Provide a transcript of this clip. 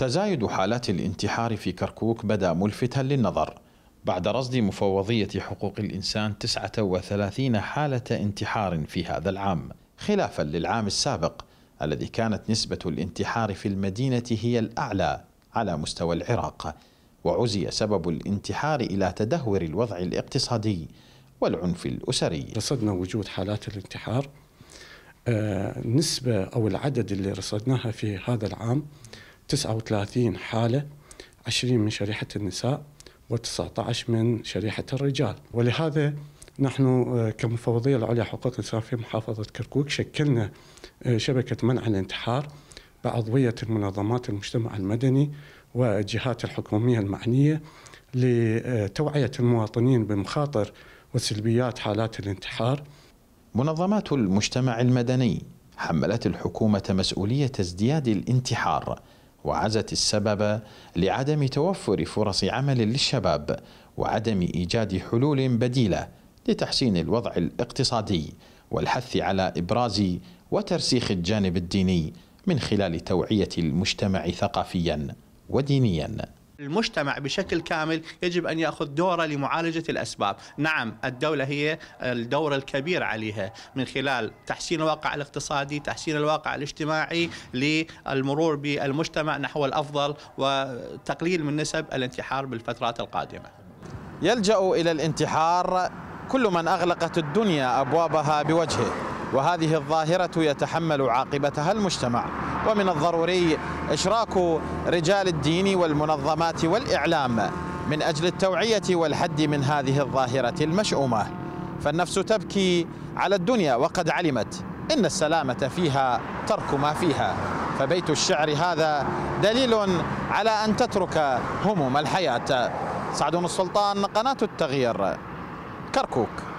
تزايد حالات الانتحار في كركوك بدا ملفتا للنظر بعد رصد مفوضية حقوق الإنسان 39 حالة انتحار في هذا العام خلافا للعام السابق الذي كانت نسبة الانتحار في المدينة هي الأعلى على مستوى العراق وعزي سبب الانتحار إلى تدهور الوضع الاقتصادي والعنف الأسري رصدنا وجود حالات الانتحار النسبة آه، أو العدد اللي رصدناها في هذا العام 39 حالة 20 من شريحة النساء و19 من شريحة الرجال ولهذا نحن آه، كمفوضية العليا حقوق الإنسان في محافظة كركوك شكلنا آه، شبكة منع الانتحار بعضوية المنظمات المجتمع المدني والجهات الحكومية المعنية لتوعية المواطنين بمخاطر وسلبيات حالات الانتحار منظمات المجتمع المدني حملت الحكومة مسؤولية ازدياد الانتحار وعزت السبب لعدم توفر فرص عمل للشباب وعدم ايجاد حلول بديله لتحسين الوضع الاقتصادي والحث على ابراز وترسيخ الجانب الديني من خلال توعيه المجتمع ثقافيا ودينيا المجتمع بشكل كامل يجب أن يأخذ دوره لمعالجة الأسباب نعم الدولة هي الدور الكبير عليها من خلال تحسين الواقع الاقتصادي تحسين الواقع الاجتماعي للمرور بالمجتمع نحو الأفضل وتقليل من نسب الانتحار بالفترات القادمة يلجأ إلى الانتحار كل من أغلقت الدنيا أبوابها بوجهه وهذه الظاهرة يتحمل عاقبتها المجتمع ومن الضروري إشراك رجال الدين والمنظمات والإعلام من أجل التوعية والحد من هذه الظاهرة المشؤومة فالنفس تبكي على الدنيا وقد علمت إن السلامة فيها ترك ما فيها فبيت الشعر هذا دليل على أن تترك هموم الحياة سعدون السلطان قناة التغيير كركوك